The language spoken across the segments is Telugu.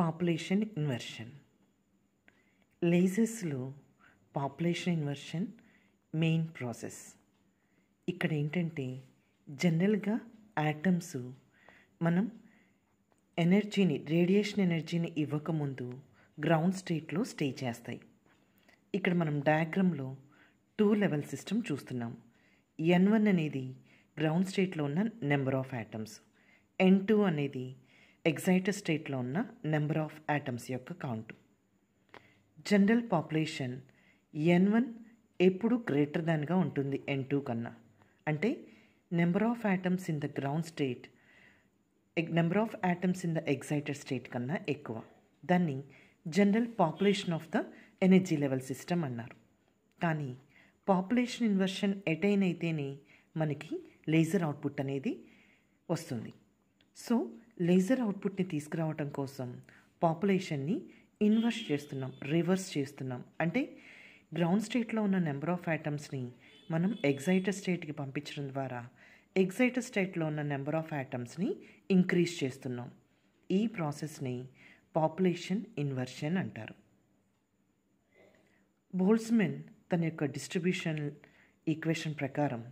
పాపులేషన్ ఇన్వర్షన్ లేజెస్లో పాపులేషన్ ఇన్వర్షన్ మెయిన్ ప్రాసెస్ ఇక్కడ ఏంటంటే జనరల్గా యాటమ్స్ మనం ఎనర్జీని రేడియేషన్ ఎనర్జీని ఇవ్వకముందు గ్రౌండ్ స్టేట్లో స్టే చేస్తాయి ఇక్కడ మనం డయాగ్రామ్లో టూ లెవెల్ సిస్టమ్ చూస్తున్నాం ఎన్ వన్ అనేది గ్రౌండ్ స్టేట్లో ఉన్న number of atoms N two అనేది ఎగ్జైటెడ్ స్టేట్లో ఉన్న నెంబర్ ఆఫ్ యాటమ్స్ యొక్క count general population N one ఎప్పుడు గ్రేటర్ దాన్గా ఉంటుంది ఎన్ టూ కన్నా అంటే number of atoms in the ground state number of atoms in the excited state కన్నా ఎక్కువ దాన్ని general population of the energy level system అన్నారు కానీ పాపులేషన్ ఇన్వర్షన్ ఎటైన్ అయితేనే మనకి లేజర్ అవుట్పుట్ అనేది వస్తుంది సో లేజర్ అవుట్పుట్ని తీసుకురావటం కోసం పాపులేషన్ని ఇన్వర్స్ చేస్తున్నాం రివర్స్ చేస్తున్నాం అంటే గ్రౌండ్ స్టేట్లో ఉన్న నెంబర్ ఆఫ్ ఐటమ్స్ని మనం ఎగ్జైటెడ్ స్టేట్కి పంపించడం ద్వారా ఎగ్జైటెడ్ స్టేట్లో ఉన్న నెంబర్ ఆఫ్ ఐటమ్స్ని ఇంక్రీజ్ చేస్తున్నాం ఈ ప్రాసెస్ని పాపులేషన్ ఇన్వర్షన్ అంటారు బోల్స్మెన్ తన యొక్క డిస్ట్రిబ్యూషన్ ఈక్వేషన్ ప్రకారం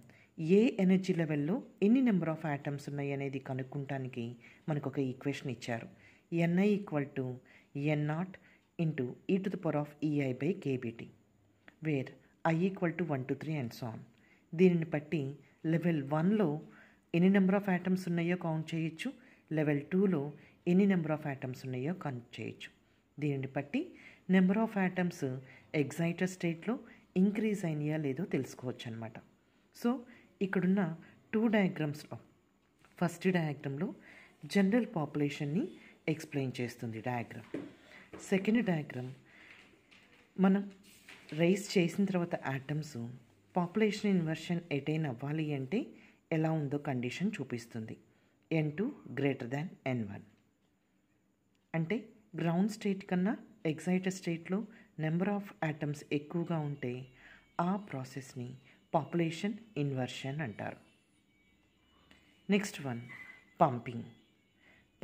ఏ ఎనర్జీ లెవెల్లో ఎన్ని నెంబర్ ఆఫ్ ఐటమ్స్ ఉన్నాయి అనేది కనుక్కుంటానికి మనకు ఒక ఈక్వేషన్ ఇచ్చారు NI equal to N not into e to the power of EI by KBT where I equal to one two three and సాన్ దీనిని బట్టి లెవెల్ వన్లో ఎన్ని నెంబర్ ఆఫ్ ఐటమ్స్ ఉన్నాయో కౌంట్ చేయొచ్చు లెవెల్ టూలో ఎన్ని నెంబర్ ఆఫ్ ఐటమ్స్ ఉన్నాయో కౌంట్ చేయొచ్చు దీనిని బట్టి నెంబర్ ఆఫ్ ఐటమ్స్ ఎగ్జైటెడ్ స్టేట్లో ఇంక్రీజ్ అయినాయా లేదో తెలుసుకోవచ్చు అనమాట సో ఇక్కడున్న టూ డయాగ్రామ్స్లో ఫస్ట్ డయాగ్రామ్లో జనరల్ పాపులేషన్ని ఎక్స్ప్లెయిన్ చేస్తుంది డయాగ్రామ్ సెకండ్ డయాగ్రామ్ మనం రైస్ చేసిన తర్వాత యాటమ్స్ పాపులేషన్ ఇన్వర్షన్ ఎటైన్ అవ్వాలి అంటే ఎలా ఉందో కండిషన్ చూపిస్తుంది N two greater than N one అంటే గ్రౌండ్ స్టేట్ కన్నా ఎగ్జైటెడ్ స్టేట్లో నెంబర్ ఆఫ్ యాటమ్స్ ఎక్కువగా ఉంటే ఆ ప్రాసెస్ని పాపులేషన్ ఇన్వర్షన్ అంటారు next one pumping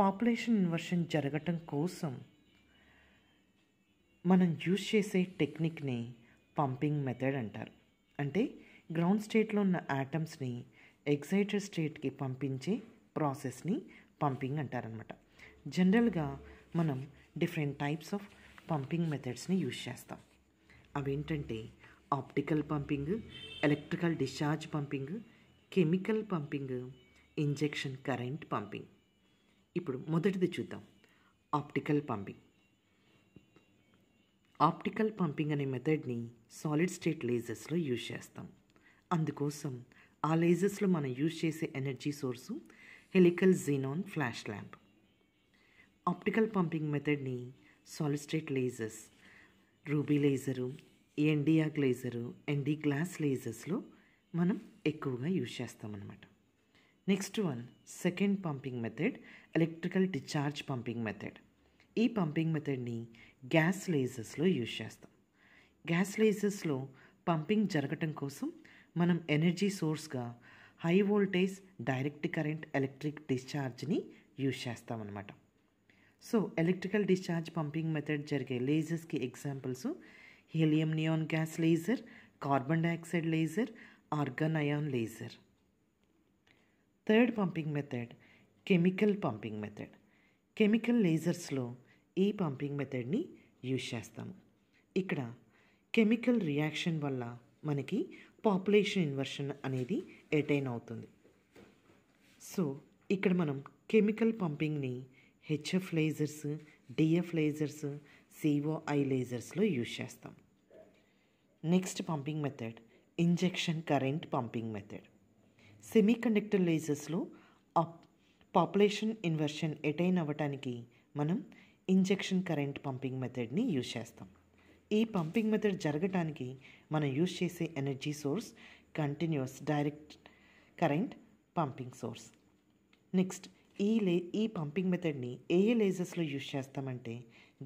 population inversion జరగటం కోసం మనం యూజ్ చేసే టెక్నిక్ని పంపింగ్ మెథడ్ అంటారు అంటే గ్రౌండ్ స్టేట్లో ఉన్న యాటమ్స్ని ఎగ్జైటెడ్ స్టేట్కి పంపించే ప్రాసెస్ని పంపింగ్ అంటారనమాట జనరల్గా మనం డిఫరెంట్ టైప్స్ ఆఫ్ పంపింగ్ మెథడ్స్ని యూజ్ చేస్తాం అవేంటంటే optical pumping electrical discharge pumping chemical pumping injection current pumping ఇప్పుడు మొదటిది చూద్దాం ఆప్టికల్ పంపింగ్ ఆప్టికల్ పంపింగ్ అనే మెథడ్ని సాలిడ్ స్టేట్ లేజర్స్లో యూజ్ చేస్తాం అందుకోసం ఆ లేజర్స్లో మనం యూజ్ చేసే energy source helical xenon flash lamp optical pumping మెథడ్ని solid state lasers ruby laser ND YAG laser ND glass లేజర్స్లో మనం ఎక్కువగా యూజ్ చేస్తామన్నమాట next one second pumping method electrical discharge pumping method ఈ పంపింగ్ మెథడ్ని గ్యాస్ లేజర్స్లో యూజ్ చేస్తాం గ్యాస్ లేజర్స్లో పంపింగ్ జరగటం కోసం మనం ఎనర్జీ సోర్స్గా high voltage direct current electric డిశ్చార్జ్ని యూజ్ చేస్తామన్నమాట so electrical discharge pumping method జరిగే లేజర్స్కి ఎగ్జాంపుల్స్ helium neon gas laser carbon dioxide laser argon ion laser third pumping method chemical pumping method chemical లేజర్స్లో ఈ పంపింగ్ మెథడ్ని యూజ్ చేస్తాము ఇక్కడ కెమికల్ రియాక్షన్ వల్ల మనకి పాపులేషన్ ఇన్వర్షన్ అనేది ఎటైన్ అవుతుంది సో ఇక్కడ మనం కెమికల్ పంపింగ్ని HF lasers DF lasers COI లేజర్స్లో యూజ్ చేస్తాం next pumping method injection current pumping method semiconductor లేజర్స్లో పాపులేషన్ ఇన్వర్షన్ ఎటైన్ అవ్వటానికి మనం ఇంజెక్షన్ కరెంట్ పంపింగ్ మెథడ్ని యూజ్ చేస్తాం ఈ పంపింగ్ మెథడ్ జరగటానికి మనం యూజ్ చేసే energy source continuous direct current pumping source next ఈ లే ఈ పంపింగ్ మెథడ్ని ఏ లేజర్స్లో యూజ్ చేస్తామంటే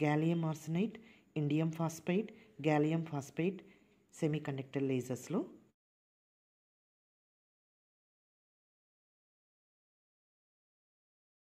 gallium arsenide indium phosphite gallium phosphide semiconductor లేజర్స్లో